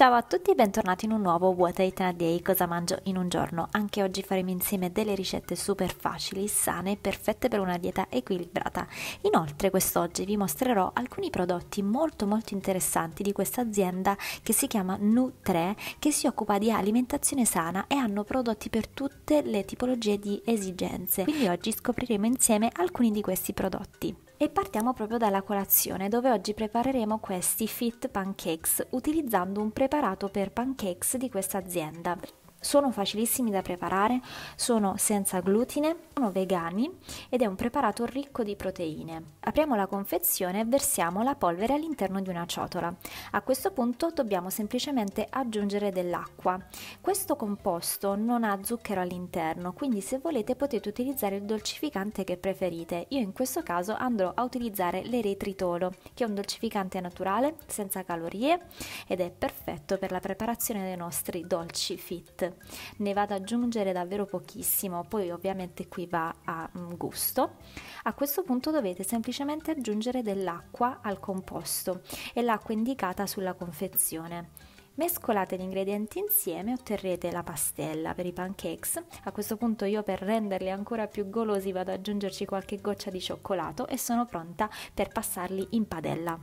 Ciao a tutti e bentornati in un nuovo What I Eat in Day, cosa mangio in un giorno. Anche oggi faremo insieme delle ricette super facili, sane e perfette per una dieta equilibrata. Inoltre quest'oggi vi mostrerò alcuni prodotti molto molto interessanti di questa azienda che si chiama Nu3 che si occupa di alimentazione sana e hanno prodotti per tutte le tipologie di esigenze. Quindi oggi scopriremo insieme alcuni di questi prodotti. E partiamo proprio dalla colazione, dove oggi prepareremo questi fit pancakes utilizzando un preparato per pancakes di questa azienda. Sono facilissimi da preparare, sono senza glutine, sono vegani ed è un preparato ricco di proteine. Apriamo la confezione e versiamo la polvere all'interno di una ciotola. A questo punto dobbiamo semplicemente aggiungere dell'acqua. Questo composto non ha zucchero all'interno, quindi se volete potete utilizzare il dolcificante che preferite. Io in questo caso andrò a utilizzare l'eretritolo, che è un dolcificante naturale, senza calorie ed è perfetto per la preparazione dei nostri dolci fit ne vado ad aggiungere davvero pochissimo, poi ovviamente qui va a mm, gusto. A questo punto dovete semplicemente aggiungere dell'acqua al composto e l'acqua indicata sulla confezione. Mescolate gli ingredienti insieme e otterrete la pastella per i pancakes. A questo punto io per renderli ancora più golosi vado ad aggiungerci qualche goccia di cioccolato e sono pronta per passarli in padella.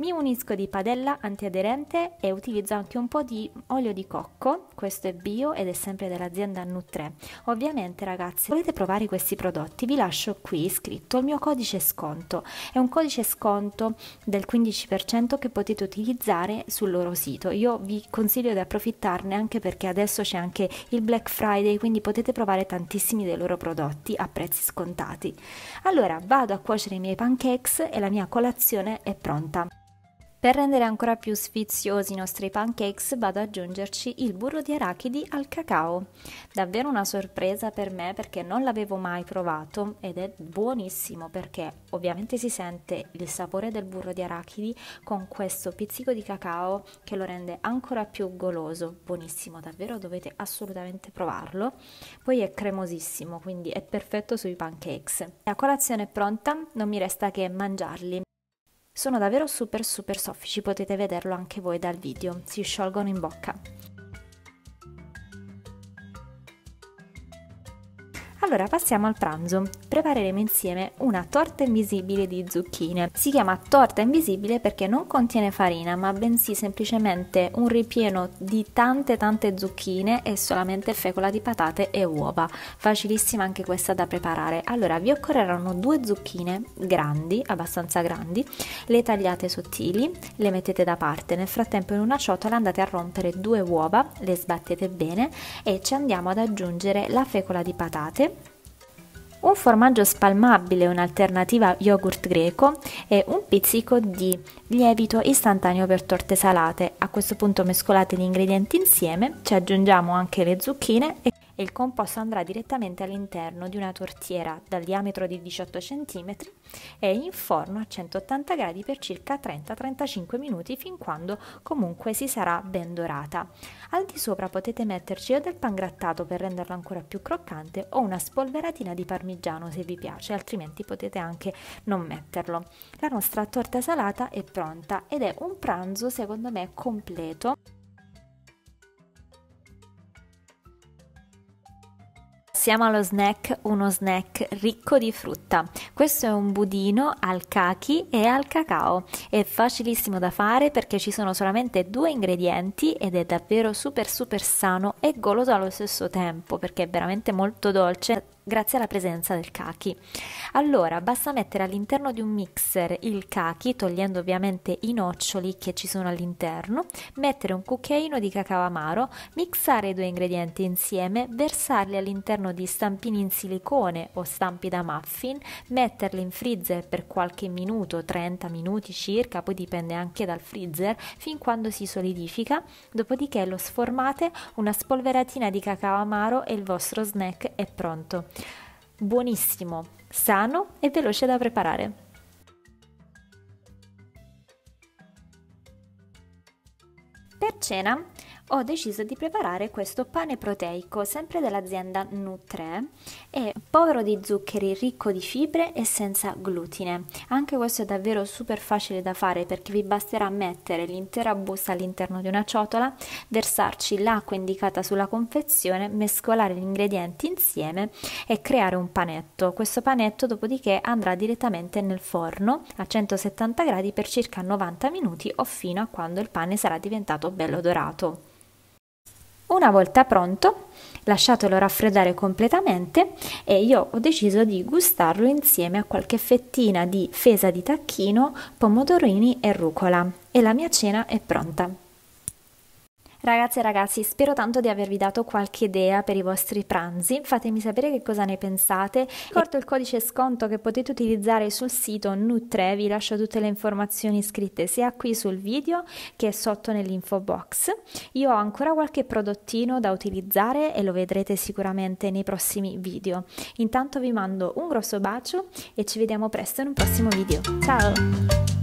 Mi munisco di padella antiaderente e utilizzo anche un po' di olio di cocco, questo è bio ed è sempre dell'azienda Nutre. Ovviamente ragazzi, se volete provare questi prodotti vi lascio qui scritto il mio codice sconto, è un codice sconto del 15% che potete utilizzare sul loro sito. Io vi consiglio di approfittarne anche perché adesso c'è anche il Black Friday, quindi potete provare tantissimi dei loro prodotti a prezzi scontati. Allora vado a cuocere i miei pancakes e la mia colazione è pronta. Per rendere ancora più sfiziosi i nostri pancakes vado ad aggiungerci il burro di arachidi al cacao. Davvero una sorpresa per me perché non l'avevo mai provato ed è buonissimo perché ovviamente si sente il sapore del burro di arachidi con questo pizzico di cacao che lo rende ancora più goloso. Buonissimo, davvero dovete assolutamente provarlo. Poi è cremosissimo, quindi è perfetto sui pancakes. La colazione è pronta, non mi resta che mangiarli. Sono davvero super super soffici, potete vederlo anche voi dal video, si sciolgono in bocca. Allora passiamo al pranzo. Prepareremo insieme una torta invisibile di zucchine. Si chiama torta invisibile perché non contiene farina, ma bensì semplicemente un ripieno di tante tante zucchine e solamente fecola di patate e uova. Facilissima anche questa da preparare. Allora vi occorreranno due zucchine grandi, abbastanza grandi, le tagliate sottili, le mettete da parte. Nel frattempo in una ciotola andate a rompere due uova, le sbattete bene e ci andiamo ad aggiungere la fecola di patate un formaggio spalmabile, un'alternativa yogurt greco e un pizzico di lievito istantaneo per torte salate. A questo punto mescolate gli ingredienti insieme, ci aggiungiamo anche le zucchine e e il composto andrà direttamente all'interno di una tortiera dal diametro di 18 cm e in forno a 180 gradi per circa 30-35 minuti fin quando comunque si sarà ben dorata. Al di sopra potete metterci o del pan grattato per renderlo ancora più croccante o una spolveratina di parmigiano se vi piace, altrimenti potete anche non metterlo. La nostra torta salata è pronta ed è un pranzo secondo me completo Siamo allo snack, uno snack ricco di frutta. Questo è un budino al kaki e al cacao. È facilissimo da fare perché ci sono solamente due ingredienti ed è davvero super super sano e goloso allo stesso tempo perché è veramente molto dolce grazie alla presenza del kaki. Allora, basta mettere all'interno di un mixer il kaki, togliendo ovviamente i noccioli che ci sono all'interno, mettere un cucchiaino di cacao amaro, mixare i due ingredienti insieme, versarli all'interno di stampini in silicone o stampi da muffin, metterli in freezer per qualche minuto, 30 minuti circa, poi dipende anche dal freezer, fin quando si solidifica, dopodiché lo sformate, una spolveratina di cacao amaro e il vostro snack è pronto. Buonissimo, sano e veloce da preparare. Per cena ho deciso di preparare questo pane proteico sempre dell'azienda Nutre è povero di zuccheri, ricco di fibre e senza glutine. Anche questo è davvero super facile da fare perché vi basterà mettere l'intera busta all'interno di una ciotola, versarci l'acqua indicata sulla confezione, mescolare gli ingredienti insieme e creare un panetto. Questo panetto dopodiché andrà direttamente nel forno a 170 gradi per circa 90 minuti o fino a quando il pane sarà diventato bello dorato. Una volta pronto, lasciatelo raffreddare completamente e io ho deciso di gustarlo insieme a qualche fettina di fesa di tacchino, pomodorini e rucola e la mia cena è pronta. Ragazzi e ragazzi, spero tanto di avervi dato qualche idea per i vostri pranzi. Fatemi sapere che cosa ne pensate. Ricordo il codice sconto che potete utilizzare sul sito NU3, vi lascio tutte le informazioni scritte sia qui sul video che sotto nell'info box. Io ho ancora qualche prodottino da utilizzare e lo vedrete sicuramente nei prossimi video. Intanto vi mando un grosso bacio e ci vediamo presto in un prossimo video. Ciao!